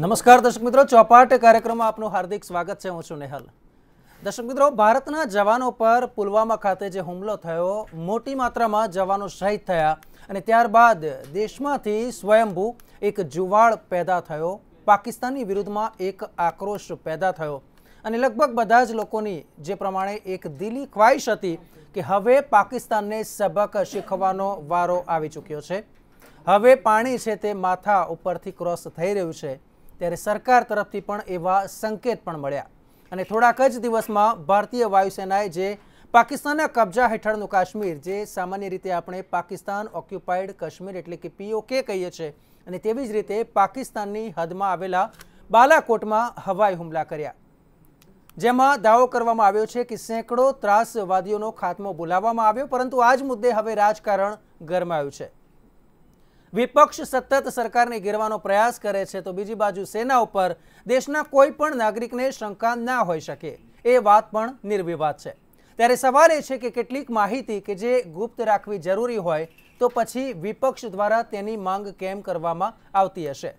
નમસ્કાર દર્શક મિત્રો ચોપાટ કાર્યક્રમમાં આપનું હાર્દિક સ્વાગત છે હું છું નેહલ દર્શક મિત્રો ભારતના જવાનો પર પુલવામા ખાતે જે હુમલો થયો મોટી માત્રામાં જવાનો શહીદ થયા અને ત્યારબાદ દેશમાંથી સ્વયંભૂ એક જુવાળ પેદા થયો પાકિસ્તાનની વિરુદ્ધમાં એક આક્રોશ પેદા થયો અને લગભગ બધા જ લોકોની જે પ્રમાણે એક દિલી ખ્વાહિશ હતી કે હવે પાકિસ્તાનને સબક શીખવાનો વારો આવી ચૂક્યો છે હવે પાણી છે તે માથા ઉપરથી ક્રોસ થઈ રહ્યું છે ત્યારે સરકાર તરફથી પણ એવા સંકેત પણ મળ્યા અને થોડાક જ દિવસમાં ભારતીય વાયુસેનાએ જે પાકિસ્તાનના કબજા હેઠળનું કાશ્મીર જે સામાન્ય રીતે આપણે પાકિસ્તાન ઓક્યુપાઈડ કાશ્મીર એટલે કે પીઓકે કહીએ છીએ અને તેવી જ રીતે પાકિસ્તાનની હદમાં આવેલા બાલાકોટમાં હવાઈ હુમલા કર્યા જેમાં દાવો કરવામાં આવ્યો છે કે સેંકડો ત્રાસવાદીઓનો ખાત્મો બોલાવવામાં આવ્યો પરંતુ આ જ મુદ્દે હવે રાજકારણ ગરમાયું છે વિપક્ષ સતત સરકારને ઘેરવાનો પ્રયાસ કરે છે તો બીજી બાજુ સેના ઉપર દેશના કોઈ પણ નાગરિકને શંકા ના હોઈ શકે એ વાત પણ નિર્વિવાદ છે ત્યારે સવાલ એ છે કે કેટલીક માહિતી કે જે ગુપ્ત રાખવી જરૂરી હોય તો પછી વિપક્ષ દ્વારા તેની માંગ કેમ કરવામાં આવતી હશે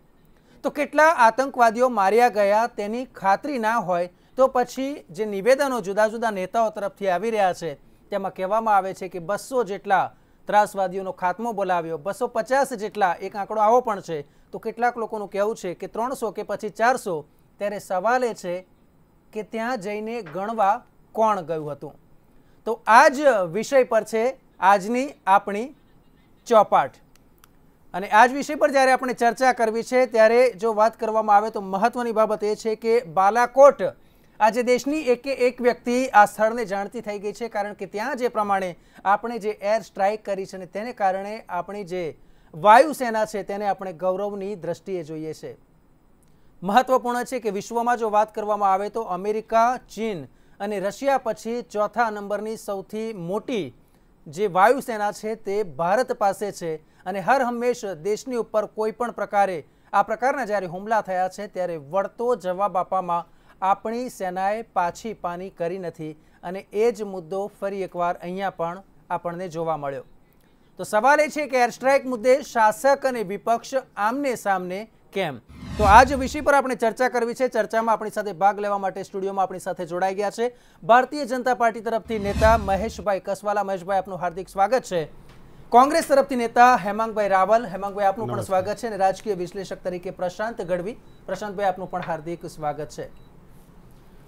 તો કેટલા આતંકવાદીઓ માર્યા ગયા તેની ખાતરી ના હોય તો પછી જે નિવેદનો જુદા જુદા નેતાઓ તરફથી આવી રહ્યા છે તેમાં કહેવામાં આવે છે કે બસો જેટલા ત્રાસવાદીઓનો ખાત્મો બોલાવ્યો બસો પચાસ જેટલા એક આંકડો આવો પણ છે તો કેટલાક લોકોનું કહેવું છે કે ત્રણસો કે પછી ચારસો ત્યારે સવાલ એ છે કે ત્યાં જઈને ગણવા કોણ ગયું હતું તો આ જ વિષય પર છે આજની આપણી ચોપાટ અને આ જ વિષય પર જ્યારે આપણે ચર્ચા કરવી છે ત્યારે જો વાત કરવામાં આવે તો મહત્વની બાબત એ છે કે બાલાકોટ આજે દેશની એકે એક વ્યક્તિ આ સ્થળને જાણતી થઈ ગઈ છે કારણ કે ત્યાં જે પ્રમાણે આપણે જે એર સ્ટ્રાઇક કરી છે અને તેને કારણે આપણી જે વાયુસેના છે તેને આપણે ગૌરવની દ્રષ્ટિએ જોઈએ છે મહત્વપૂર્ણ છે કે વિશ્વમાં જો વાત કરવામાં આવે તો અમેરિકા ચીન અને રશિયા પછી ચોથા નંબરની સૌથી મોટી જે વાયુસેના છે તે ભારત પાસે છે અને હર હંમેશ દેશની ઉપર કોઈ પણ પ્રકારે આ પ્રકારના જ્યારે હુમલા થયા છે ત્યારે વળતો જવાબ આપવામાં આપણી સેનાએ પાછી પાની કરી નથી અને એ જ મુદ્દો ફરી એકવાર અહીંયા પણ આપણને જોવા મળ્યો તો સવાલ એ છે કે એરસ્ટ્રાઇક મુદ્દે શાસક અને વિપક્ષ આમને સામને કેમ તો આ જ વિષય પર આપણે ચર્ચા કરવી છે ચર્ચામાં આપણી સાથે ભાગ લેવા માટે સ્ટુડિયોમાં આપણી સાથે જોડાઈ ગયા છે ભારતીય જનતા પાર્ટી તરફથી નેતા મહેશભાઈ કસવાલા મહેશભાઈ આપનું હાર્દિક સ્વાગત છે કોંગ્રેસ તરફથી નેતા હેમાંગભાઈ રાવલ હેમાંગભાઈ આપનું પણ સ્વાગત છે અને રાજકીય વિશ્લેષક તરીકે પ્રશાંત ગઢવી પ્રશાંતભાઈ આપનું પણ હાર્દિક સ્વાગત છે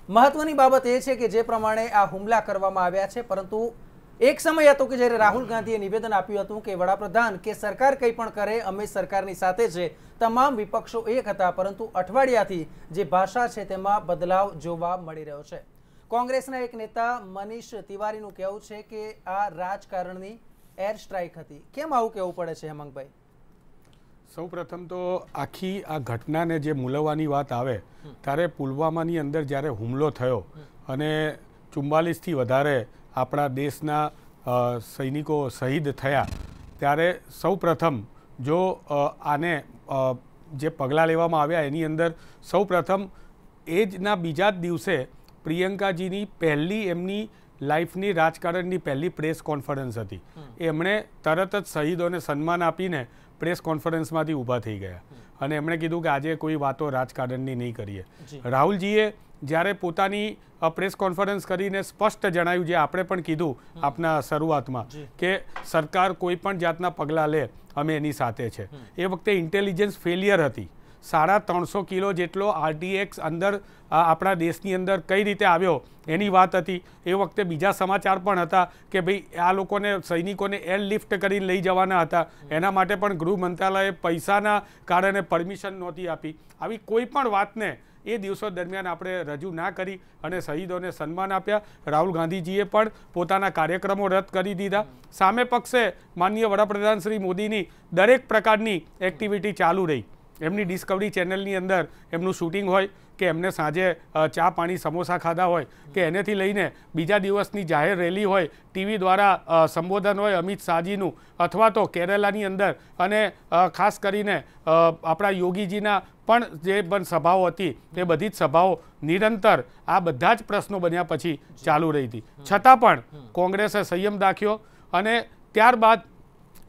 મહત્વની બાબત એ છે કે જે પ્રમાણે આ હુમલા કરવામાં આવ્યા છે પરંતુ એક સમય હતો કે જ્યારે રાહુલ ગાંધીએ નિવેદન આપ્યું હતું કે વડાપ્રધાન કે સરકાર કંઈ પણ કરે અમે સરકારની સાથે છે તમામ વિપક્ષો એક હતા પરંતુ અઠવાડિયાથી જે ભાષા છે તેમાં બદલાવ જોવા મળી રહ્યો છે કોંગ્રેસના એક નેતા મનીષ તિવારીનું કહેવું છે કે આ રાજકારણની એર સ્ટ્રાઇક હતી કેમ આવું કહેવું પડે છે હેમંતભાઈ સૌ પ્રથમ તો આખી આ ઘટનાને જે મૂલવવાની વાત આવે ત્યારે પુલવામાની અંદર જ્યારે હુમલો થયો અને ચુમ્માલીસથી વધારે આપણા દેશના સૈનિકો શહીદ થયા ત્યારે સૌ પ્રથમ જો આને જે પગલાં લેવામાં આવ્યા એની અંદર સૌ પ્રથમ એ જના બીજા જ દિવસે પ્રિયંકાજીની પહેલી એમની લાઈફની રાજકારણની પહેલી પ્રેસ કોન્ફરન્સ હતી એમણે તરત જ શહીદોને સન્માન આપીને પ્રેસ કોન્ફરન્સમાંથી ઊભા થઈ ગયા અને એમણે કીધું કે આજે કોઈ વાતો રાજકારણની નહીં કરીએ રાહુલજીએ જ્યારે પોતાની પ્રેસ કોન્ફરન્સ કરીને સ્પષ્ટ જણાવ્યું જે આપણે પણ કીધું આપના શરૂઆતમાં કે સરકાર કોઈ પણ જાતના પગલાં લે અમે એની સાથે છે એ વખતે ઇન્ટેલિજન્સ ફેલિયર હતી સાડા ત્રણસો કિલો જેટલો આરટીએક્સ અંદર આપણા દેશની અંદર કઈ રીતે આવ્યો એની વાત હતી એ વખતે બીજા સમાચાર પણ હતા કે ભાઈ આ લોકોને સૈનિકોને એર લિફ્ટ કરીને લઈ જવાના હતા એના માટે પણ ગૃહ મંત્રાલયે પૈસાના કારણે પરમિશન નહોતી આપી આવી કોઈ પણ વાતને એ દિવસો દરમિયાન આપણે રજૂ ના કરી અને શહીદોને સન્માન આપ્યા રાહુલ ગાંધીજીએ પણ પોતાના કાર્યક્રમો રદ કરી દીધા સામે પક્ષે માનનીય વડાપ્રધાન શ્રી મોદીની દરેક પ્રકારની એક્ટિવિટી ચાલુ રહી એમની ડિસ્કવરી ચેનલની અંદર એમનું શૂટિંગ હોય કે એમને સાંજે ચા પાણી સમોસા ખાધા હોય કે એનેથી લઈને બીજા દિવસની જાહેર રેલી હોય ટીવી દ્વારા સંબોધન હોય અમિત શાહજીનું અથવા તો કેરલાની અંદર અને ખાસ કરીને આપણા યોગીજીના પણ જે પણ સભાઓ હતી તે બધી જ સભાઓ નિરંતર આ બધા જ પ્રશ્નો બન્યા પછી ચાલુ રહી હતી છતાં પણ કોંગ્રેસે સંયમ દાખ્યો અને ત્યારબાદ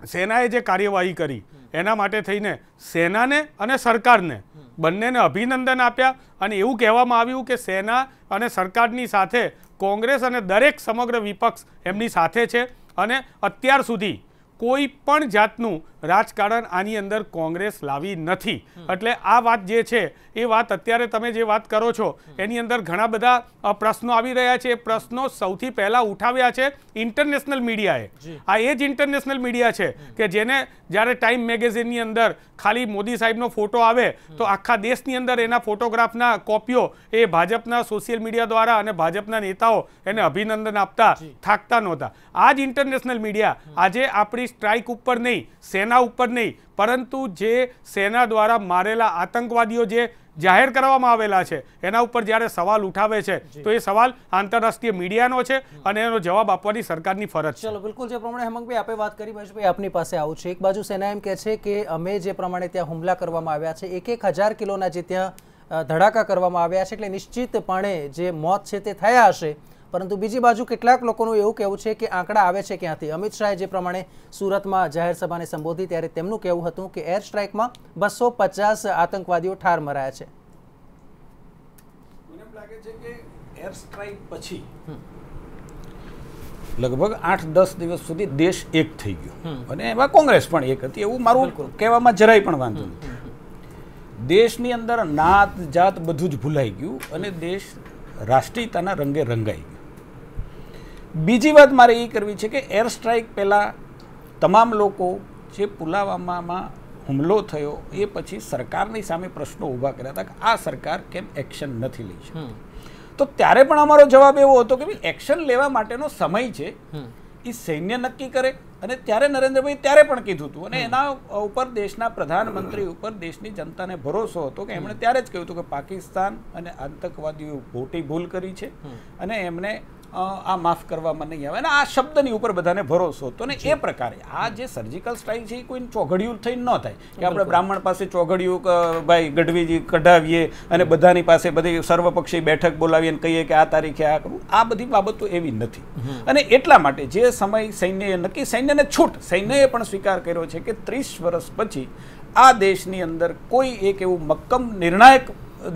સેનાએ જે કાર્યવાહી કરી એના માટે થઈને સેનાને અને સરકારને બંનેને અભિનંદન આપ્યા અને એવું કહેવામાં આવ્યું કે સેના અને સરકારની સાથે કોંગ્રેસ અને દરેક સમગ્ર વિપક્ષ એમની સાથે છે અને અત્યાર સુધી કોઈ પણ જાતનું રાજકારણ આની અંદર કોંગ્રેસ લાવી નથી એટલે આ વાત જે છે એ વાત અત્યારે તમે જે વાત કરો છો એની અંદર ઘણા બધા પ્રશ્નો આવી રહ્યા છે પ્રશ્નો સૌથી પહેલા ઉઠાવ્યા છે ઇન્ટરનેશનલ મીડિયાએ આ એ જ ઇન્ટરનેશનલ મીડિયા છે કે જેને જ્યારે ટાઈમ મેગેઝિનની અંદર ખાલી મોદી સાહેબનો ફોટો આવે તો આખા દેશની અંદર એના ફોટોગ્રાફના કોપીઓ એ ભાજપના સોશિયલ મીડિયા દ્વારા અને ભાજપના નેતાઓ એને અભિનંદન આપતા ઠાકતા ન હતા આજ ઇન્ટરનેશનલ મીડિયા આજે આપણી સ્ટ્રાઈક ઉપર નહી એના ઉપર નહીં પરંતુ જે સેના દ્વારા મારેલા આતંકવાદીઓ જે જાહેર કરવામાં આવેલા છે એના ઉપર જ્યારે સવાલ ઉઠાવે છે તો એ સવાલ આંતરરાષ્ટ્રીય મીડિયાનો છે અને એનો જવાબ આપવાની સરકારની ફરજ છે ચલો બિલકુલ જે પ્રમાણે હેમંતભાઈ આપણે વાત કરી મહેશભાઈ આપની પાસે આવું છે એક બાજુ સેના એમ કહે છે કે અમે જે પ્રમાણે ત્યાં હુમલા કરવામાં આવ્યા છે એક એક હજાર કિલોના જે ત્યાં ધડાકા કરવામાં આવ્યા છે એટલે નિશ્ચિતપણે જે મોત છે તે થયા હશે પરંતુ બીજી બાજુ કેટલાક લોકોનું એવું કહેવું છે કે આંકડા આવે છે ક્યાંથી અમિત શાહે જે પ્રમાણે સુરતમાં જાહેર સભાને સંબોધી ત્યારે તેમનું કહેવું હતું કે એર સ્ટ્રાઇકમાં બસો પચાસ આતંકવાદીઓ ઠાર મરાયા છે લાગે છે કે એર સ્ટ્રાઇક પછી લગભગ આઠ દસ દિવસ સુધી દેશ એક થઈ ગયો અને એમાં કોંગ્રેસ પણ એક હતી એવું મારું કહેવામાં જરાય પણ વાંધો નથી દેશની અંદર નાત જાત બધું જ ભૂલાઈ ગયું અને દેશ રાષ્ટ્રીયતાના રંગે રંગાઈ ગયું બીજી વાત મારે એ કરવી છે કે એર સ્ટ્રાઇક પહેલાં તમામ લોકો જે પુલાવામામાં હુમલો થયો એ પછી સરકારની સામે પ્રશ્નો ઊભા કર્યા હતા કે આ સરકાર કેમ એક્શન નથી લઈ શકતી તો ત્યારે પણ અમારો જવાબ એવો હતો કે એક્શન લેવા માટેનો સમય છે એ સૈન્ય નક્કી કરે અને ત્યારે નરેન્દ્રભાઈ ત્યારે પણ કીધું હતું અને એના ઉપર દેશના પ્રધાનમંત્રી ઉપર દેશની જનતાને ભરોસો હતો કે એમણે ત્યારે જ કહ્યું હતું કે પાકિસ્તાન અને આતંકવાદીઓ મોટી ભૂલ કરી છે અને એમણે આ માફ કરવામાં નહીં આવે અને આ શબ્દની ઉપર બધાને ભરોસો હતો ને એ પ્રકારે આ જે સર્જિકલ સ્ટ્રાઇક છે એ કોઈ ચોઘડિયું થઈને ન થાય કે આપણે બ્રાહ્મણ પાસે ચોઘડિયું ભાઈ ગઢવીજી કઢાવીએ અને બધાની પાસે બધી સર્વપક્ષી બેઠક બોલાવીએ અને કહીએ કે આ તારીખે આ કરવું આ બધી બાબતો એવી નથી અને એટલા માટે જે સમય સૈન્યએ નક્કી સૈન્યને છૂટ સૈન્યએ પણ સ્વીકાર કર્યો છે કે ત્રીસ વર્ષ પછી આ દેશની અંદર કોઈ એક એવું મક્કમ નિર્ણાયક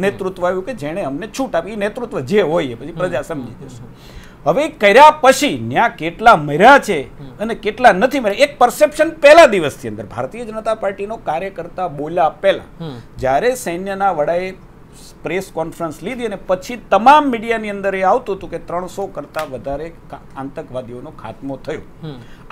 નેતૃત્વ આવ્યું કે જેણે અમને છૂટ આપી નેતૃત્વ જે હોય એ પછી પ્રજા સમજી જશે હવે કર્યા પછી ત્યાં કેટલા મર્યા છે અને કેટલા નથી મર્યા એક પરસેપ્શન પહેલા દિવસથી અંદર ભારતીય જનતા પાર્ટીનો કાર્યકર્તા બોલ્યા પહેલા જ્યારે સૈન્યના વડાએ પ્રેસ કોન્ફરન્સ લીધી અને પછી તમામ મીડિયાની અંદર એ આવતું હતું કે ત્રણસો કરતા વધારે આતંકવાદીઓનો ખાત્મો થયો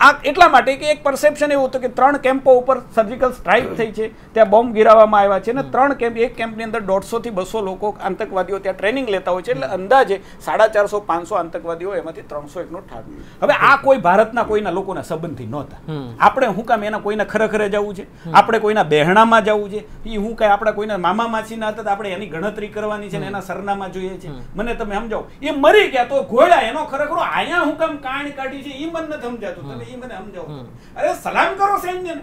આ એટલા માટે કે એક પરસેપ્શન એવું હતું કે ત્રણ કેમ્પો ઉપર સર્જિકલ સ્ટ્રાઇક થઈ છે ત્યાં બોમ્બ ગિરાવવામાં આવ્યા છે અને ત્રણ કેમ્પ એક કેમ્પની અંદર દોઢસો થી બસો લોકો આતંકવાદીઓ ત્યાં ટ્રેનિંગ લેતા હોય છે એટલે અંદાજે સાડા ચારસો પાંચસો આતંકવાદીઓ એમાંથી ત્રણસો એકનો ઠાર હવે આ કોઈ ભારતના કોઈના લોકોના સંબંધથી નહોતા આપણે હું કામ એના કોઈના ખરેખરે જવું છે આપણે કોઈના બહેણામાં જવું છે એ હું કાંઈ આપણા કોઈના મામા ના હતા આપણે એની ગણતરી ગણતરી કરવાની છે એના સરનામા જોઈએ છે મને તમે સમજાવો એ મરી ગયા તો ઘોડા એનો ખરેખર અહીંયા હું કેમ કાણ કાઢી છે એ મને નથી સમજાતું તમે એ મને સમજાવો અરે સલામ કરો સૈન્યને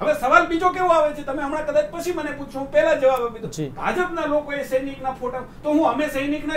હવે સવાલ બીજો કેવો આવે છે તમે હમણાં કદાચ પછી મને પૂછો પહેલા જવાબ આપી દઉં ભાજપના લોકોએ સૈનિકના ફોટા તો હું અમે સૈનિકને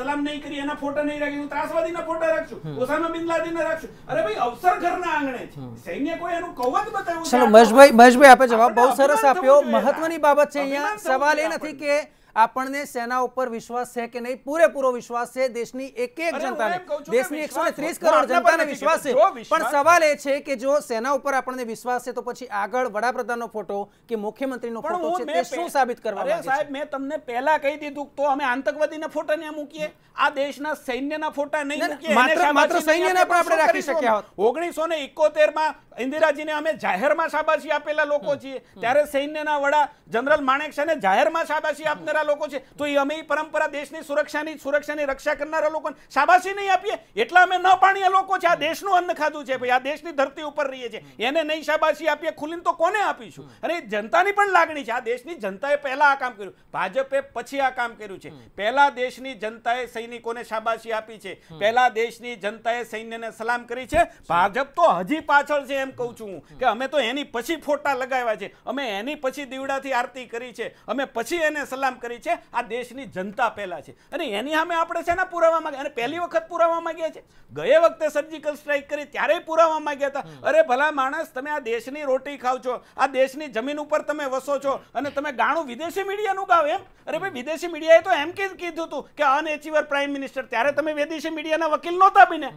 સલામ નહીં કરી એના ફોટા નહીં રાખી હું ત્રાસવાદીના ફોટા રાખશું ઓસામા બિન લાદેન રાખશું અરે ભાઈ અવસર ઘરના આંગણે છે સૈન્ય કોઈ એનું કવત બતાવ્યું ચલો મહેશભાઈ મહેશભાઈ આપે જવાબ બહુ સરસ આપ્યો મહત્વની બાબત છે અહીંયા સવાલ એ નથી કે આપણને સેના ઉપર વિશ્વાસ છે કે નહીં પૂરેપૂરો વિશ્વાસ છે દેશની એક એક જનતાને દેશની 130 કરોડ જનતાને વિશ્વાસ છે પણ સવાલ એ છે કે જો સેના ઉપર આપણને વિશ્વાસ છે તો પછી આગળ વડાપ્રધાનનો ફોટો કે મુખ્યમંત્રીનો ફોટો છે તે શું સાબિત કરવા માંગે છે સાહેબ મેં તમને પહેલા કહી દીધું તો અમે આતંકવાદીના ફોટા ને મૂકીએ આ દેશના સૈન્યના ફોટા નહીં મૂકીએ માત્ર માત્ર સૈન્યને પણ આપણે રાખી શક્યા હોત 1971 માં ઇન્દિરાજીને અમે જાહેરમાં શાબાશી આપેલા લોકો છીએ ત્યારે સૈન્યના વડા જનરલ માણેકશાને જાહેરમાં શાબાશી આપનારા કરનારા લોકો છે તો એ અમે પરંપરા દેશની સુરક્ષાની સુરક્ષાની રક્ષા કરનારા લોકોને શાબાશી નહીં આપીએ એટલા અમે ન પાણીએ લોકો છે આ દેશનું અન્ન ખાધું છે ભાઈ આ દેશની ધરતી ઉપર રહીએ છીએ એને નહીં શાબાશી આપીએ ખુલીને તો કોને આપીશું અને જનતાની પણ લાગણી છે આ દેશની જનતાએ પહેલા આ કામ કર્યું ભાજપે પછી આ કામ કર્યું છે પહેલા દેશની જનતાએ સૈનિકોને શાબાશી આપી છે પહેલા દેશની જનતાએ સૈન્યને સલામ કરી છે ભાજપ તો હજી પાછળ છે એમ કહું છું કે અમે તો એની પછી ફોટા લગાવ્યા છે અમે એની પછી દીવડાથી આરતી કરી છે અમે પછી એને સલામ કરી જવાબદારી છે આ દેશની જનતા પહેલાં છે અને એની સામે આપણે છે ને પુરાવા માંગે અને પહેલી વખત પુરાવા માંગ્યા છે ગયે વખતે સર્જિકલ સ્ટ્રાઇક કરી ત્યારે પુરાવા માંગ્યા હતા અરે ભલા માણસ તમે આ દેશની રોટી ખાવ છો આ દેશની જમીન ઉપર તમે વસો છો અને તમે ગાણું વિદેશી મીડિયાનું ગાવ એમ અરે ભાઈ વિદેશી મીડિયાએ તો એમ કે કીધું હતું કે અનએચિવર પ્રાઇમ મિનિસ્ટર ત્યારે તમે વિદેશી મીડિયાના વકીલ નહોતા બને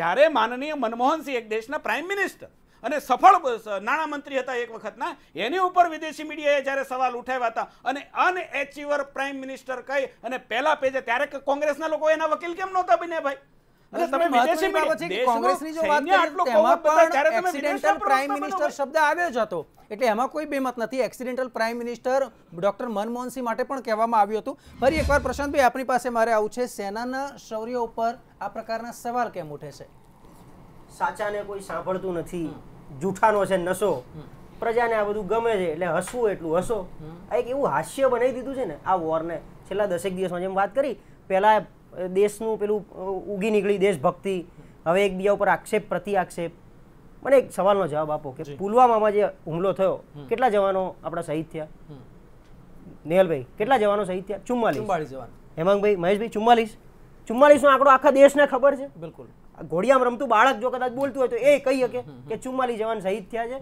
જ્યારે માનનીય મનમોહનસિંહ એક દેશના પ્રાઇમ મિનિસ્ટર અને સફળ નાણામંત્રી હતા એક વખતના એની ઉપર વિદેશી મીડિયાએ જ્યારે સવાલ ઉઠાવ્યા હતા અને અનએચિવર પ્રાઇમ મિનિસ્ટર કહી અને પહેલા પેજે ત્યારે કોંગ્રેસના લોકો એના વકીલ કેમ નહોતા બન્યા ભાઈ એટલે એમાં કોઈ બેમત નથી accidental prime minister doctor Manmohan Singh માટે પણ કહેવામાં આવ્યું હતું ફરી એકવાર પ્રશાંતભાઈ આપણી પાસે મારે આવું છે સેનાના શૌર્ય ઉપર આ પ્રકારના સવાલ કેમ ઉઠે છે કોઈ સાંભળતું નથી જૂઠાનો છે નશો પ્રજાને આ બધું ગમે છે એટલે હસવું એટલું હસો આ એક એવું હાસ્ય બનાવી દીધું છે ને આ વોરને છેલ્લા દસેક દિવસમાં જેમ વાત કરી પહેલાં દેશનું પેલું ઉગી નીકળી દેશભક્તિ હવે એકબીજા ઉપર આક્ષેપ પ્રતિ આક્ષેપ મને એક સવાલનો જવાબ આપો કે પુલવામામાં જે હુમલો થયો કેટલા જવાનો આપણા શહીદ થયા નેહલભાઈ કેટલા જવાનો શહીદ થયા ચુમ્માલીસ હેમાંગભાઈ મહેશભાઈ ચુમ્માલીસ ચુમ્માલીસનો આંકડો આખા દેશને ખબર છે બિલકુલ ઘોડિયામાં રમતું બાળક જો કદાચ બોલતું હોય તો એ કહી શકે કે ચુમ્માલીસ જવાન શહીદ થયા છે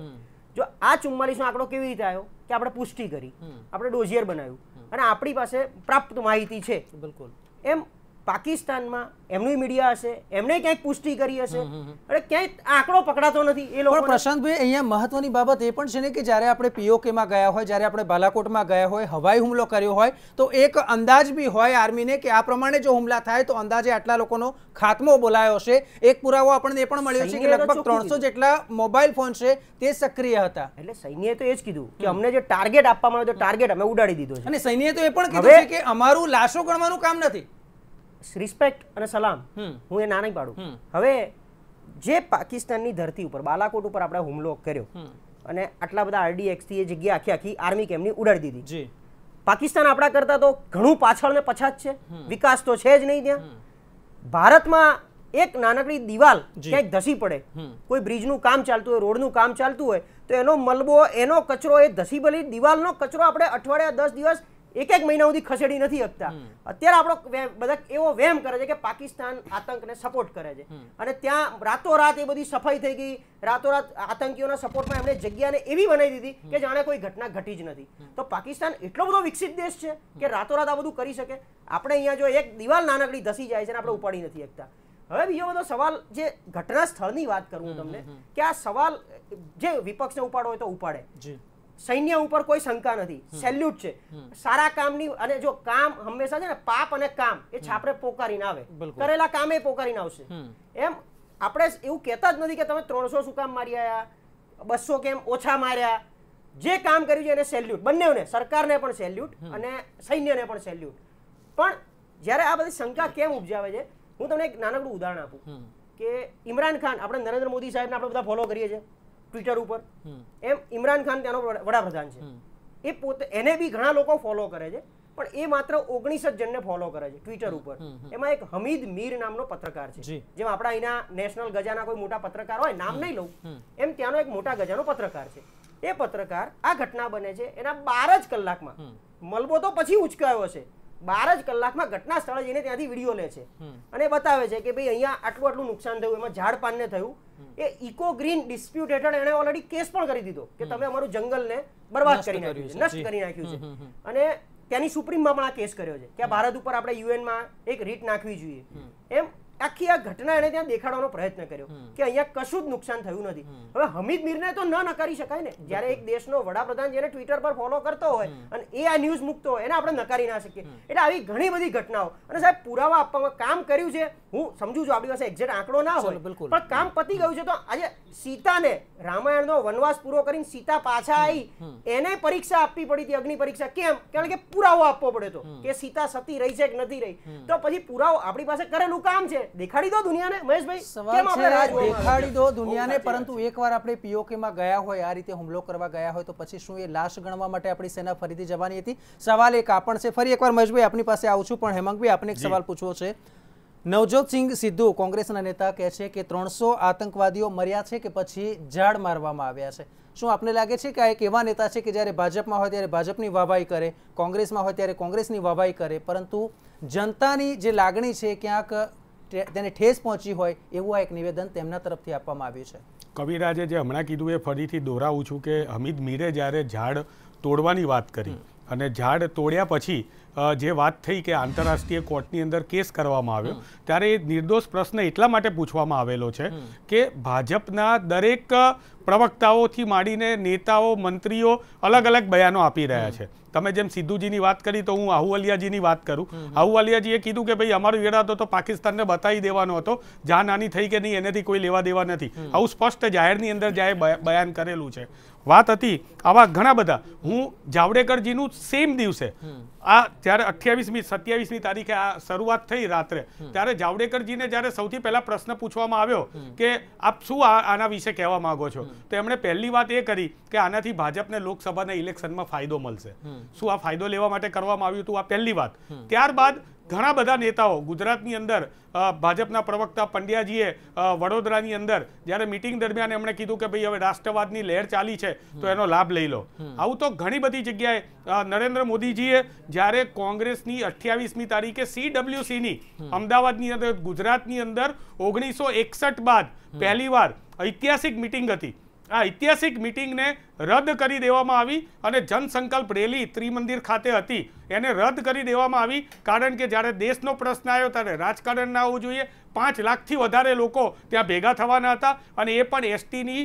જો આ ચુમ્માલીસનો આંકડો કેવી રીતે આવ્યો કે આપણે પુષ્ટિ કરી આપણે ડોઝિયર બનાવ્યું અને આપણી પાસે પ્રાપ્ત માહિતી છે બિલકુલ એમ પાકિસ્તાનમાં એમની મીડિયા હશે એમણે ક્યાંક પુષ્ટિ કરી હશે એટલે ક્યાંય આંકડો પકડાતો નથી એ લોકો પ્રશાંતભાઈ અહીંયા મહત્વની બાબત એ પણ છે ને કે જ્યારે આપણે પીઓકેમાં ગયા હોય જ્યારે આપણે બાલાકોટમાં ગયા હોય હવાઈ હુમલો કર્યો હોય તો એક અંદાજ બી હોય આર્મીને કે આ પ્રમાણે જો હુમલા થાય તો અંદાજે આટલા લોકોનો ખાતમો બોલાયો છે એક પુરાવો આપણને એ પણ મળ્યો છે કે લગભગ ત્રણસો જેટલા મોબાઈલ ફોન છે તે સક્રિય હતા એટલે સૈન્યએ તો એ જ કીધું કે અમને જે ટાર્ગેટ આપવામાં આવ્યો તો ટાર્ગેટ અમે ઉડાડી દીધો છે અને સૈન્યએ તો એ પણ કીધું છે કે અમારું લાશો ગણવાનું કામ નથી રિસ્પેક્ટ અને સલામ હું એ ના નહીં પાડું હવે જે પાકિસ્તાનની ધરતી ઉપર બાલાકોટ ઉપર આપણે હુમલો કર્યો અને આટલા બધા આરડીએક્સથી એ જગ્યા આખી આખી આર્મી કેમ્પની ઉડાડી દીધી પાકિસ્તાન આપણા કરતા તો ઘણું પાછળ ને પછાત છે વિકાસ તો છે જ નહીં ત્યાં ભારતમાં એક નાનકડી દિવાલ ક્યાંક ધસી પડે કોઈ બ્રિજનું કામ ચાલતું હોય રોડનું કામ ચાલતું હોય તો એનો મલબો એનો કચરો એ ધસી ભલી દિવાલનો કચરો આપણે અઠવાડિયા દસ દિવસ એક એક મહિના સુધી ખસેડી નથી શકતા અત્યારે આપણો બધા એવો વેમ કરે છે કે પાકિસ્તાન આતંકને સપોર્ટ કરે છે અને ત્યાં રાતોરાત એ બધી સફાઈ થઈ ગઈ રાતોરાત આતંકીઓના સપોર્ટમાં એમણે જગ્યાને એવી બનાવી દીધી કે જાણે કોઈ ઘટના ઘટી જ નથી તો પાકિસ્તાન એટલો બધો વિકસિત દેશ છે કે રાતોરાત આ બધું કરી શકે આપણે અહીંયા જો એક દિવાલ નાનકડી ધસી જાય છે ને આપણે ઉપાડી નથી શકતા હવે બીજો બધો સવાલ જે ઘટના સ્થળની વાત કરું તમને કે આ સવાલ જે વિપક્ષને ઉપાડો હોય તો ઉપાડે સૈન્ય ઉપર કોઈ શંકા નથી સેલ્યુટ છે સારા કામની અને જો કામ હંમેશા છે ને પાપ અને કામ એ છાપરે પોકારીને આવે કરેલા કામે પોકારીને આવશે એમ આપણે એવું કહેતા જ નથી કે તમે ત્રણસો શું કામ મારી આવ્યા બસો કેમ ઓછા માર્યા જે કામ કર્યું છે એને સેલ્યુટ બંનેઓને સરકારને પણ સેલ્યુટ અને સૈન્યને પણ સેલ્યુટ પણ જ્યારે આ બધી શંકા કેમ ઉપજાવે છે હું તમને એક નાનકડું ઉદાહરણ આપું કે ઇમરાન ખાન આપણે નરેન્દ્ર મોદી સાહેબને આપણે બધા ફોલો કરીએ છીએ ટ્વિટર ઉપર એમ ઇમરાન ખાન ત્યાંનો વડાપ્રધાન છે એ પોતે એને બી ઘણા લોકો ફોલો કરે છે પણ એ માત્ર ઓગણીસ જ જણને ફોલો કરે છે ટ્વિટર ઉપર એમાં એક હમીદ મીર નામનો પત્રકાર છે જેમ આપણા અહીંના નેશનલ ગજાના કોઈ મોટા પત્રકાર હોય નામ નહીં લઉં એમ ત્યાંનો એક મોટા ગજાનો પત્રકાર છે એ પત્રકાર આ ઘટના બને છે એના બાર જ કલાકમાં મલબો તો પછી ઉચકાયો હશે બાર જ કલાકમાં ઘટના સ્થળે જઈને ત્યાંથી વિડીયો લે છે અને બતાવે છે કે ભાઈ અહીંયા આટલું આટલું નુકસાન થયું એમાં ઝાડ પાનને થયું એ ઇકો ગ્રીન ડિસ્પ્યુટ હેઠળ એણે ઓલરેડી કેસ પણ કરી દીધો કે તમે અમારું જંગલને બરબાદ કરી નાખ્યું છે નષ્ટ કરી નાખ્યું છે અને તેની સુપ્રીમમાં પણ આ કેસ કર્યો છે કે ભારત ઉપર આપણે યુએનમાં એક રીટ નાખવી જોઈએ એમ આખી આ ઘટના એને ત્યાં દેખાડવાનો પ્રયત્ન કર્યો કે અહીંયા કશું જ નુકસાન થયું નથી હવે હમીદ મીરને તો ન નકારી શકાય ને જ્યારે એક દેશનો વડાપ્રધાન જેને ટ્વિટર પર ફોલો કરતો હોય અને એ આ ન્યૂઝ મૂકતો હોય એને આપણે નકારી ના શકીએ એટલે આવી ઘણી બધી ઘટનાઓ અને સાહેબ પુરાવા આપવામાં કામ કર્યું છે હું સમજુ છું આપણી પાસે એક્ઝેક્ટ આંકડો ના હોય બિલકુલ પણ કામ પતી ગયું છે તો આજે સીતાને રામાયણનો વનવાસ પૂરો કરીને સીતા પાછા આવી એને પરીક્ષા આપવી પડી હતી અગ્નિ પરીક્ષા કેમ કારણ કે પુરાવો આપવો પડ્યો હતો કે સીતા સતી રહી છે કે નથી રહી તો પછી પુરાવો આપણી પાસે કરેલું કામ છે દેખાડી દો દુનિયાને મહેશભાઈ દેખાડી દો દુનિયાને પરંતુ એકવાર આપણે પીઓકે માં ગયા હોય આ રીતે હુમલો કરવા ગયા હોય તો પછી શું એ લાશ ગણવા માટે આપણી સેના ફરીથી જવાની હતી સવાલ એક આપણ છે ફરી એકવાર મહેશભાઈ આપની પાસે આવું છું પણ હેમંતભાઈ આપને એક સવાલ પૂછવો છે નવજોતસિંહ સિદ્ધુ કોંગ્રેસના નેતા કહે છે કે ત્રણસો આતંકવાદીઓ મર્યા છે કે પછી ઝાડ મારવામાં આવ્યા છે શું આપને લાગે છે કે આ એક એવા નેતા છે કે જ્યારે ભાજપમાં હોય ત્યારે ભાજપની વાહવાઈ કરે કોંગ્રેસમાં હોય ત્યારે કોંગ્રેસની વાહવાઈ કરે પરંતુ જનતાની જે લાગણી છે ક્યાંક તેને ઠેસ પહોંચી હોય એવું આ એક નિવેદન તેમના તરફથી આપવામાં આવ્યું છે કવિરાજે જે હમણાં કીધું એ ફરીથી દોહરાવું છું કે હમીદ મીરે જ્યારે ઝાડ તોડવાની વાત કરી અને ઝાડ તોડ્યા પછી જે વાત થઈ કે આંતરરાષ્ટ્રીય કોર્ટની અંદર કેસ કરવામાં આવ્યો ત્યારે એ નિર્દોષ પ્રશ્ન એટલા માટે પૂછવામાં આવેલો છે કે ભાજપના દરેક પ્રવક્તાઓથી માંડીને નેતાઓ મંત્રીઓ અલગ અલગ બયાનો આપી રહ્યા છે તમે જેમ સિદ્ધુજીની વાત કરી તો હું આહુવાલિયાજીની વાત કરું આહુવાલિયાજીએ કીધું કે ભાઈ અમારો ઈરાદો તો પાકિસ્તાનને બતાવી દેવાનો હતો જ્યાં નાની થઈ કે નહીં એનેથી કોઈ લેવા દેવા નથી આવું સ્પષ્ટ જાહેરની અંદર જાએ બયાન કરેલું છે વાત હતી આવા ઘણા બધા હું જાવડેકરજીનું સેમ દિવસે આ જ્યારે અઠ્યાવીસમી સત્યાવીસમી તારીખે આ શરૂઆત થઈ રાત્રે ત્યારે જાવડેકરજીને જ્યારે સૌથી પહેલા પ્રશ્ન પૂછવામાં આવ્યો કે આપ શું આના વિશે કહેવા માગો છો તો એમણે પહેલી વાત એ કરી કે આનાથી ભાજપને લોકસભાના ઇલેક્શનમાં ફાયદો મળશે શું આ ફાયદો લેવા માટે કરવામાં આવ્યું હતું આ પહેલી વાત ત્યારબાદ ઘણા બધા નેતાઓ ગુજરાતની અંદર ભાજપના પ્રવક્તા પંડ્યાજીએ વડોદરાની અંદર જ્યારે મિટિંગ દરમિયાન એમણે કીધું કે ભાઈ હવે રાષ્ટ્રવાદની લહેર ચાલી છે તો એનો લાભ લઈ લો આવું તો ઘણી બધી જગ્યાએ નરેન્દ્ર મોદીજીએ જ્યારે કોંગ્રેસની અઠ્યાવીસમી તારીખે સીડબ્લ્યુસીની અમદાવાદની અંદર ગુજરાતની અંદર ઓગણીસો બાદ પહેલી વાર ઐતિહાસિક મિટિંગ હતી આ ઐતિહાસિક મિટિંગને રદ કરી દેવામાં આવી અને જનસંકલ્પ રેલી ત્રિમંદિર ખાતે હતી એને રદ કરી દેવામાં આવી કારણ કે જ્યારે દેશનો પ્રશ્ન આવ્યો ત્યારે રાજકારણ ના હોવું જોઈએ પાંચ લાખથી વધારે લોકો ત્યાં ભેગા થવાના હતા અને એ પણ એસટીની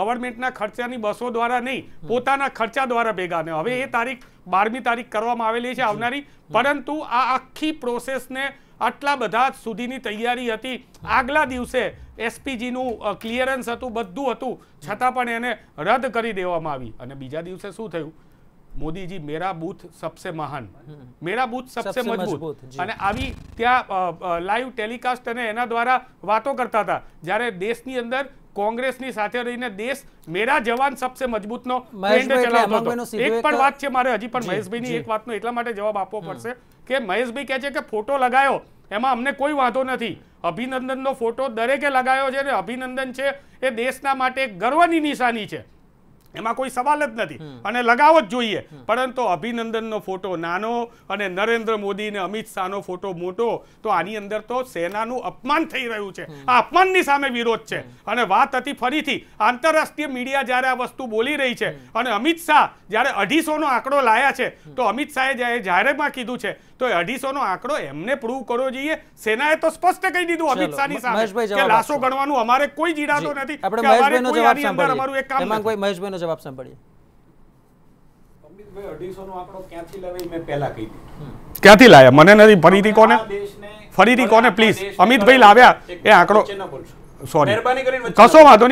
ગવર્મેન્ટના ખર્ચાની બસો દ્વારા નહીં પોતાના ખર્ચા દ્વારા ભેગા હવે એ તારીખ બારમી તારીખ કરવામાં આવેલી છે આવનારી પરંતુ આ આખી પ્રોસેસને આટલા બધા સુધીની તૈયારી હતી આગલા દિવસે એસપીજીનું ક્લિયરન્સ હતું બધું હતું છતાં પણ એને રદ કરી દેવામાં આવી અને બીજા દિવસે શું થયું મોદીજી મેરા બૂથ સબસે મહાન મેરા બૂથ સબસે મજબૂત અને આવી ત્યાં લાઈવ ટેલિકાસ્ટ અને એના દ્વારા વાતો કરતા હતા જ્યારે દેશની અંદર કોંગ્રેસની સાથે રહીને દેશ મેરા જવાન સબસે મજબૂતનો એક પણ વાત છે મારે હજી પણ મહેશભાઈની એક વાતનો એટલા માટે જવાબ આપવો પડશે કે મહેશભાઈ કહે છે કે ફોટો લગાયો એમાં અમને કોઈ વાંધો નથી અભિનંદનનો ફોટો દરેકે લગાયો છે અને અભિનંદન છે એ દેશના માટે ગર્વની નિશાની છે એમાં કોઈ સવાલ જ નથી અને લગાવો જ જોઈએ પરંતુ અભિનંદનનો ફોટો નાનો અને નરેન્દ્ર મોદી અને અમિત શાહનો ફોટો મોટો તો આની અંદર તો સેનાનું અપમાન થઈ રહ્યું છે આ અપમાનની સામે વિરોધ છે અને વાત હતી ફરીથી આંતરરાષ્ટ્રીય મીડિયા જ્યારે આ વસ્તુ બોલી રહી છે અને અમિત શાહ જ્યારે અઢીસોનો આંકડો લાયા છે તો અમિત શાહે જ્યારે જાહેરમાં કીધું છે તો અઢીસોનો આંકડો એમને પ્રૂવ કરવો જોઈએ સેનાએ તો સ્પષ્ટ કહી દીધું અમિત શાહની સામે કે લાશો ગણવાનું અમારે કોઈ જીડાતો નથી આપણે મહેશભાઈનો જવાબ સાંભળીએ અમારું એક કામ માંગભાઈ ક્યાંથી લાવી લાવ્યા મને નથી ફરીથી કોને ફરીથી કોને પ્લીઝ અમિતભાઈ લાવ્યા એ આંકડો તમારા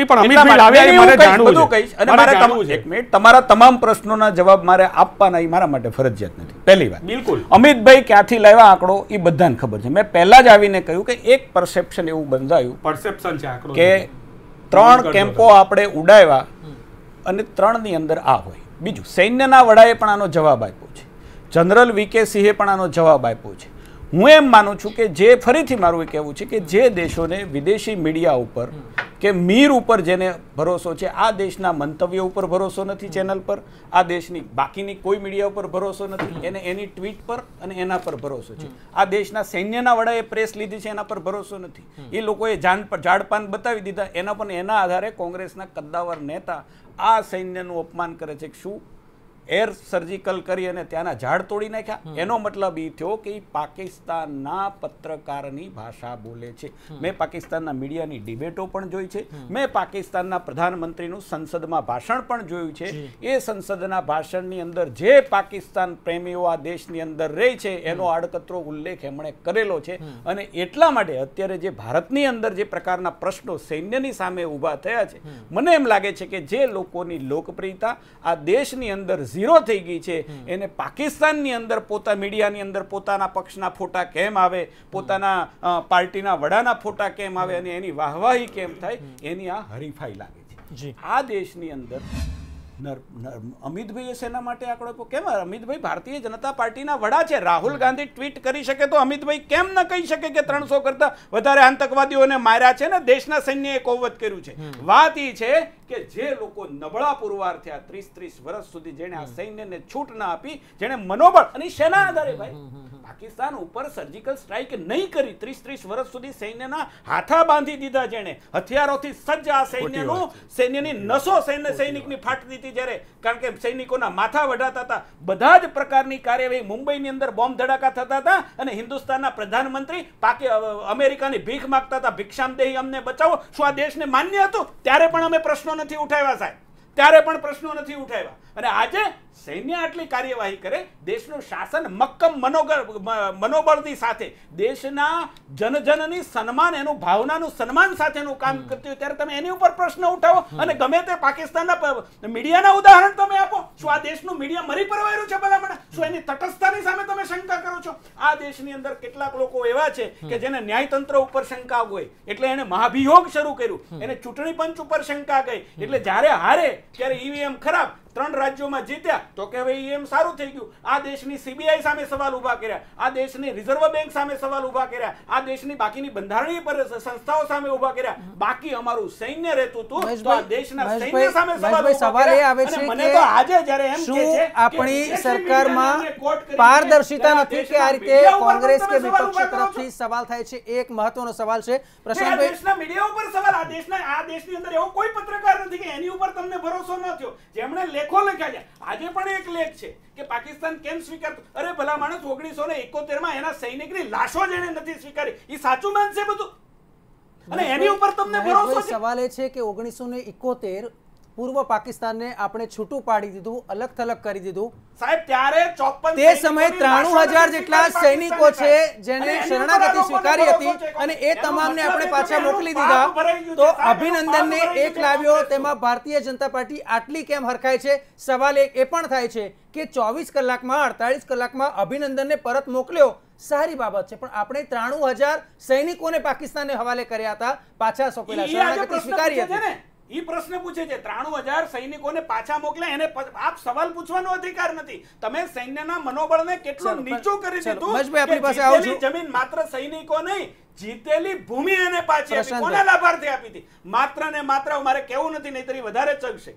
તમામ પ્રશ્નોના જવાબ મારે આપવાના એ મારા માટે ફરજિયાત નથી પહેલી વાત બિલકુલ અમિતભાઈ ક્યાંથી લાવ્યા આંકડો એ બધાને ખબર છે મેં પહેલા જ આવીને કહ્યું કે એક પરસેપ્શન એવું બંધાયું કે ત્રણ કેમ્પો આપણે ઉડાવ્યા અને ત્રણની અંદર આ હોય બીજું સૈન્યના વડાએ પણ આનો જવાબ આપ્યો છે જનરલ વી કે સિંહે પણ આનો જવાબ આપ્યો છે હું એમ માનું છું કે જે ફરીથી મારું એ કહેવું છે કે જે દેશોને વિદેશી મીડિયા ઉપર કે મીર ઉપર જેને ભરોસો છે આ દેશના મંતવ્ય ઉપર ભરોસો નથી ચેનલ પર આ દેશની બાકીની કોઈ મીડિયા ઉપર ભરોસો નથી એને એની ટ્વીટ પર અને એના પર ભરોસો છે આ દેશના સૈન્યના વડાએ પ્રેસ લીધી છે એના પર ભરોસો નથી એ લોકોએ જાન ઝાડપાન બતાવી દીધા એના પણ એના આધારે કોંગ્રેસના કદ્દાવર નેતા આ સૈન્યનું અપમાન કરે છે શું એર સર્જિકલ કરી અને ત્યાંના ઝાડ તોડી નાખ્યા એનો મતલબ એ થયો કે પાકિસ્તાનના પત્રકારની ભાષા બોલે છે મેં પાકિસ્તાનના મીડિયાની ડિબેટો પણ જોઈ છે મેં પાકિસ્તાનના પ્રધાનમંત્રીનું સંસદમાં ભાષણ પણ જોયું છે એ સંસદના ભાષણની અંદર જે પાકિસ્તાન પ્રેમીઓ આ દેશની અંદર રહે છે એનો આડકતરો ઉલ્લેખ એમણે કરેલો છે અને એટલા માટે અત્યારે જે ભારતની અંદર જે પ્રકારના પ્રશ્નો સૈન્યની સામે ઉભા થયા છે મને એમ લાગે છે કે જે લોકોની લોકપ્રિયતા આ દેશની અંદર ઝીરો થઈ ગઈ છે એને પાકિસ્તાનની અંદર પોતા મીડિયાની અંદર પોતાના પક્ષના ફોટા કેમ આવે પોતાના પાર્ટીના વડાના ફોટા કેમ આવે અને એની વાહવાહી કેમ થાય એની આ હરીફાઈ લાગે છે આ દેશની અંદર અમિતભાઈએ શેના માટે આંકડો કેમ અમિતભાઈ ભારતીય જનતા પાર્ટીના વડા છે રાહુલ ગાંધી ટ્વીટ કરી શકે તો અમિતભાઈ કેમ ન કહી શકે કે ત્રણસો કરતા વધારે આતંકવાદીઓને માર્યા છે ને દેશના સૈન્યએ કૌવત કર્યું છે વાત એ છે કે જે લોકો નબળા પુરવાર થયા ત્રીસ ત્રીસ વર્ષ સુધી જેણે આ સૈન્યને છૂટ ના આપી જેણે મનોબળ અને શેના આધારે ભાઈ પાકિસ્તાન ઉપર સર્જિકલ સ્ટ્રાઇક નહીં કરી ત્રીસ ત્રીસ વર્ષ સુધી સૈન્યના હાથા બાંધી દીધા જેણે હથિયારોથી સજ્જ આ સૈન્યનું સૈન્યની નસો સૈન્ય સૈનિકની ફાટતી હતી જ્યારે કારણ કે સૈનિકોના માથા વઢાતા હતા બધા જ પ્રકારની કાર્યવાહી મુંબઈની અંદર બોમ્બ ધડાકા થતા હતા અને હિન્દુસ્તાનના પ્રધાનમંત્રી પાકે અમેરિકાની ભીખ માગતા હતા ભિક્ષામદેહી અમને બચાવો શું આ દેશને માન્ય હતું ત્યારે પણ અમે પ્રશ્નો નથી ઉઠાવ્યા સાહેબ ત્યારે પણ પ્રશ્નો નથી ઉઠાવ્યા અને આજે સૈન્ય આટલી કાર્યવાહી કરે દેશનું શાસન મક્કમ મનોબળની સાથે દેશના જનજનની સન્માન એનું ભાવનાનું સન્માન સાથેનું કામ કરતી હોય ત્યારે તમે એની ઉપર પ્રશ્ન ઉઠાવો અને ગમે તે પાકિસ્તાનના મીડિયાના ઉદાહરણ તમે આપો શું આ દેશનું મીડિયા મરી પરવાયું છે ભલામણ શું એની તટસ્થતાની સામે તમે શંકા કરો છો આ દેશની અંદર કેટલાક લોકો એવા છે કે જેને ન્યાયતંત્ર ઉપર શંકા હોય એટલે એને મહાભિયોગ શરૂ કર્યું એને ચૂંટણી પંચ ઉપર શંકા ગઈ એટલે જ્યારે હારે get an EVM Cut up. ત્રણ રાજ્યોમાં જીત્યા તો કે ભાઈ એમ સારું થઈ ગયું આ દેશની સીબીઆઈ સામે સવાલ ઊભા કર્યા આ દેશની રિઝર્વ બેંક સામે સવાલ ઊભા કર્યા આ દેશની બાકીની બંધારણીય સંસ્થાઓ સામે ઊભા કર્યા બાકી અમારું સૈન્ય રહેતું હતું તો આ દેશના સૈન્ય સામે સવાલ આવે છે કે આજે જ્યારે એમ કે આપણી સરકારમાં પારદર્શિતા નથી કે આ રીતે કોંગ્રેસ કે વિપક્ષ તરફથી સવાલ થાય છે એક મહત્વનો સવાલ છે પ્રશાંતભાઈ દેશના મીડિયા ઉપર સવાલ આ દેશના આ દેશની અંદર એવો કોઈ પત્રકાર નથી કે એની ઉપર તમને ભરોસો ન થયો જેમણે લેખો લખાયા આજે પણ એક લેખ છે કે પાકિસ્તાન કેમ સ્વીકાર અરે ભલા માણસ ઓગણીસો ને એકોતેર માં એના ની લાશો જેને નથી સ્વીકારી એ સાચું માનશે બધું અને એની ઉપર તમને ભરોસો સવાલ એ છે કે ઓગણીસો ને એકોતેર પૂર્વ પાકિસ્તાનને આપણે છૂટું પાડી દીધું અલગ થલગ કરી દીધું સાહેબ ત્યારે 54 તે સમયે 93000 જેટલા સૈનિકો છે જેને શરણાગતિ સ્વીકારી હતી અને એ તમામને આપણે પાછા મોકલી દીધા તો અભિનંદનને એક લાવ્યો તેમાં ભારતીય જનતા પાર્ટી આટલી કેમ હરખાય છે સવાલ એ પણ થાય છે કે ચોવીસ કલાકમાં અડતાલીસ કલાકમાં અભિનંદનને પરત મોકલ્યો સારી બાબત છે પણ આપણે હજાર સૈનિકોને પાકિસ્તાનને હવાલે કર્યા હતા પાછા સોંપેલા શરણાગતિ સ્વીકારી હતી એ પ્રશ્ન પૂછે છે ત્રાણું હજાર સૈનિકોને પાછા મોકલે એને આપ સવાલ પૂછવાનો અધિકાર નથી તમે સૈન્યના મનોબળને કેટલું નીચું કરી દીધું આપણી પાસે જમીન માત્ર સૈનિકો નહીં જીતેલી ભૂમિ એને પાછી કોના લાભાર્થી આપી હતી માત્ર ને માત્ર મારે કેવું નથી નહીતરી વધારે ચગશે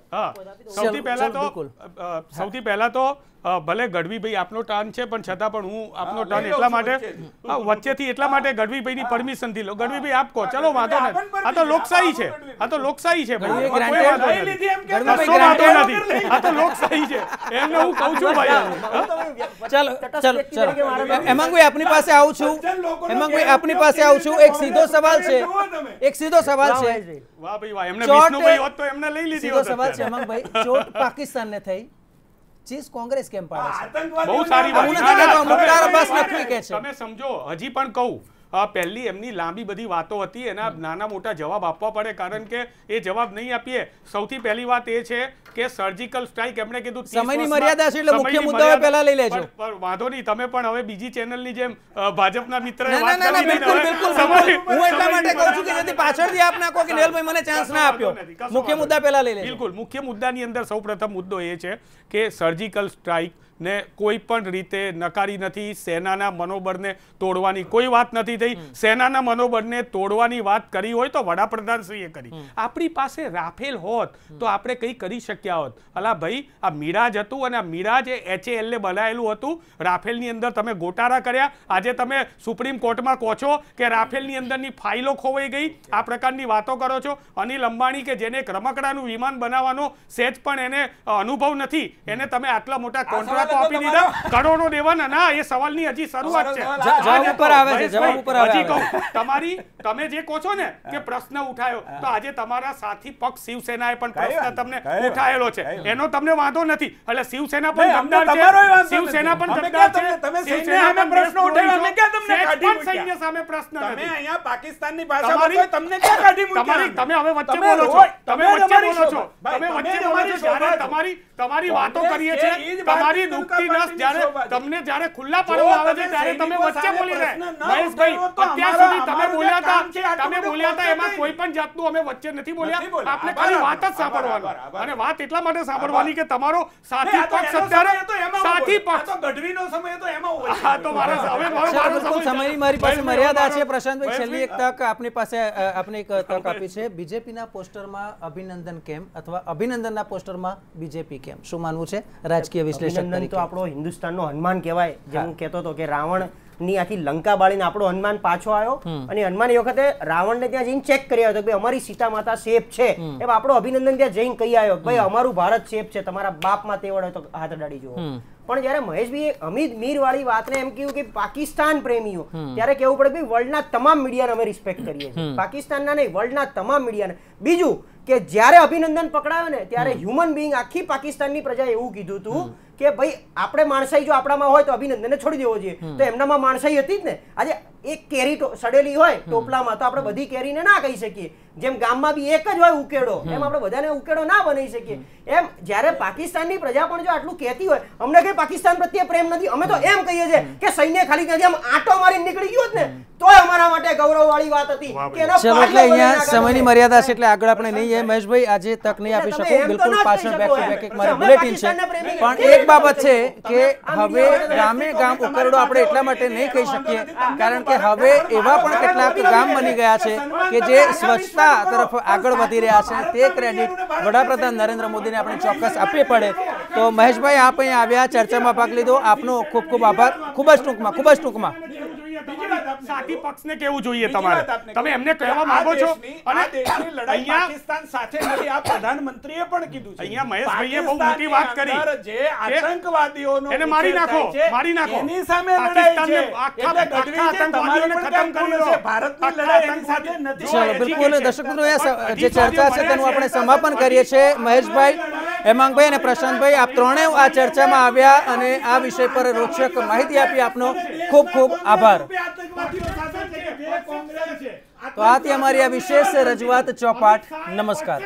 હા સૌથી પહેલા તો સૌથી પહેલા તો ભલે ગઢવીભાઈ આપનો ટર્ન છે પણ છતાં પણ હું આપનો ટર્ન એટલા માટે વચ્ચેથી એટલા માટે ગઢવીભાઈની પરમિશન થી લો ગઢવીભાઈ આપ ચલો વાંધો નહીં આ તો લોકશાહી છે આ તો લોકશાહી છે ભાઈ કોઈ વાંધો નથી આ તો લોકશાહી છે એમને હું કહું છું ભાઈ ચાલો ચાલો ચાલો હેમાંગભાઈ આપની પાસે આવું છું હેમાંગભાઈ આપની પાસે આવું છું એક સીધો સવાલ છે એક સીધો સવાલ છે વાહ ભાઈ વાહ એમને વિષ્ણુભાઈ હોત તો એમને લઈ લીધી સીધો સવાલ છે ભાઈ ચોટ ને થઈ ચીઝ કોંગ્રેસ કેમ પાડે છે બહુ સારી વાત મુખ્તાર અબ્બાસ નકવી કહે છે તમે સમજો હજી પણ કહું પહેલી એમની લાંબી બધી વાતો હતી એના નાના મોટા જવાબ આપવા પડે કારણ કે એ જવાબ નહીં આપીએ સૌથી પહેલી વાત એ છે કે સર્જિકલ સ્ટ્રાઇક એમણે કીધું સમયની મર્યાદા છે એટલે મુખ્ય મુદ્દો પહેલા લઈ લેજો પણ વાંધો નહીં તમે પણ હવે બીજી ચેનલની જેમ ભાજપના મિત્ર વાત કરી બિલકુલ બિલકુલ હું એટલા માટે કહું છું કે જેથી પાછળથી આપ નાખો કે નેલભાઈ મને ચાન્સ ના આપ્યો મુખ્ય મુદ્દા પહેલા લઈ લે બિલકુલ મુખ્ય મુદ્દાની અંદર સૌપ્રથમ મુદ્દો એ છે કે સર્જિકલ સ્ટ્રાઇક ને કોઈ પણ રીતે નકારી નથી સેનાના મનોબળને તોડવાની કોઈ વાત નથી થઈ સેનાના મનોબળને તોડવાની વાત કરી હોય તો વડાપ્રધાનશ્રીએ કરી આપણી પાસે રાફેલ હોત તો આપણે કંઈ કરી શક્યા હોત અલા ભાઈ આ મિરાજ હતું અને આ મિરાજ એ એચએએલને બનાવેલું હતું રાફેલની અંદર તમે ગોટારા કર્યા આજે તમે સુપ્રીમ કોર્ટમાં કહો છો કે રાફેલની અંદરની ફાઇલો ખોવાઈ ગઈ આ પ્રકારની વાતો કરો છો અનિલ અંબાણી કે જેને એક રમકડાનું વિમાન બનાવવાનો સેજ પણ એને અનુભવ નથી એને તમે આટલા મોટા કોન્ટ્રાક્ટ કરોડો દેવાના ના એ સવાલની હજી શરૂઆત છે જવાબ ઉપર આવે છે જવાબ ઉપર આવે હજી કહું તમારી તમે જે કહો છો ને કે પ્રશ્ન ઉઠાયો તો આજે તમારા સાથી પક્ષ શિવસેનાએ પણ પ્રશ્ન તમને ઉઠાયેલો છે એનો તમને વાંધો નથી એટલે શિવસેના પણ ગમદાર છે શિવસેના પણ ગમદાર છે તમે સૈન્ય સામે પ્રશ્ન ઉઠાવ્યો અમે કે તમને કાઢી મૂક્યા સામે પ્રશ્ન તમે અહીંયા પાકિસ્તાનની ભાષા બોલો તમને કે કાઢી મૂક્યા તમે હવે વચ્ચે બોલો છો તમે વચ્ચે બોલો છો તમે વચ્ચે બોલો છો તમારી તમારી વાતો કરીએ છીએ તમારી ઉગતી નસ જ્યારે તમને જ્યારે ખુલ્લા પાડવામાં આવે છે ત્યારે તમે વચ્ચે બોલી રહ્યા મહેશભાઈ અત્યાર સુધી તમે બોલ્યા હતા તમે બોલ્યા હતા એમાં કોઈ પણ જાતનું અમે વચ્ચે નથી બોલ્યા આપણે ખાલી વાત જ સાંભળવાની અને વાત એટલા માટે સાંભળવાની કે તમારો સાથી પક્ષ અત્યારે સાથી પક્ષ ગઢવીનો સમય તો એમાં હા તો મારા હવે મારો સમય મારી પાસે મર્યાદા છે પ્રશાંતભાઈ છેલ્લી એક તક આપની પાસે આપને એક તક આપી છે બીજેપીના પોસ્ટરમાં અભિનંદન કેમ અથવા અભિનંદનના પોસ્ટરમાં બીજેપી કેમ શું માનવું છે રાજકીય વિશ્લેષક તરીકે તો આપણો હિન્દુસ્તાનનો હનુમાન કહેવાય જેમ હું કહેતો હતો કે રાવણ ની આથી લંકા બાળીને આપણો હનુમાન પાછો આવ્યો અને હનુમાન એ વખતે રાવણને ત્યાં જઈને ચેક કરી આવ્યો કે અમારી સીતા માતા સેફ છે એમ આપણો અભિનંદન ત્યાં જઈને કહી આવ્યો ભાઈ અમારું ભારત સેફ છે તમારા બાપમાં તેવડ તો હાથ અડાડી જુઓ પણ જયારે મહેશભાઈ અમિત મીર વાળી વાતને એમ કહ્યું કે પાકિસ્તાન પ્રેમીઓ ત્યારે કેવું પડે કે ના તમામ મીડિયાને અમે રિસ્પેક્ટ કરીએ છીએ પાકિસ્તાનના નહીં વર્લ્ડના તમામ મીડિયાને બીજું કે જ્યારે અભિનંદન પકડાયો ને ત્યારે હ્યુમન બિંગ આખી પાકિસ્તાનની પ્રજા એવું કીધું હતું કે ભાઈ આપણે માણસાઈ જો આપણામાં હોય તો અભિનંદનને છોડી દેવો જોઈએ તો એમનામાં માણસાઈ હતી જ ને આજે એક કેરી સડેલી હોય ટોપલામાં તો આપણે બધી કેરીને ના કહી શકીએ જેમ ગામમાં બી એક જ હોય ઉકેડો એમ આપણે બધાને ઉકેડો ના બની શકીએ એમ જ્યારે પાકિસ્તાનની પ્રજા પણ જો આટલું કહેતી હોય અમને કઈ પાકિસ્તાન પ્રત્યે પ્રેમ નથી અમે તો એમ કહીએ છીએ કે સૈન્ય ખાલી ત્યાંથી આમ આટો મારીને નીકળી ગયો ને તો અમારા માટે ગૌરવ વાળી વાત હતી એટલે અહીંયા સમયની મર્યાદા છે એટલે આગળ આપણે નહીં મહેશભાઈ આજે તક નહીં આપી શકો બિલકુલ પાછળ બેક ટુ બેક એક મારે બુલેટિન છે પણ એક એક બાબત છે કે હવે ગામે ગામ ઉકરડો આપણે એટલા માટે નહીં કહી શકીએ કારણ કે હવે એવા પણ કેટલાક ગામ બની ગયા છે કે જે સ્વચ્છતા તરફ આગળ વધી રહ્યા છે તે ક્રેડિટ વડાપ્રધાન નરેન્દ્ર મોદીને આપણે ચોક્કસ આપવી પડે તો મહેશભાઈ આપ અહીં આવ્યા ચર્ચામાં ભાગ લીધો આપનો ખૂબ ખૂબ આભાર ખૂબ જ ટૂંકમાં ખૂબ જ ટૂંકમાં સાથી પક્ષને કેવું જોઈએ તમારે તમે એમને કહેવા માંગો છો અને દેશની પાકિસ્તાન સાથે નથી પણ કીધું અહીંયા મહેશભાઈએ બહુ મોટી વાત કરી જે આતંકવાદીઓનો એને મારી નાખો મારી નાખો એની સામે લડાઈ જે ચર્ચા છે તેનું આપણે સમાપન કરીએ છીએ મહેશભાઈ હેમાંગભાઈ અને પ્રશાંતભાઈ આપ ત્રણેય આ ચર્ચામાં આવ્યા અને આ વિષય પર રોચક માહિતી આપી આપનો ખૂબ ખૂબ આભાર તો આથી અમારી આ વિશેષ રજૂઆત ચોપાટ નમસ્કાર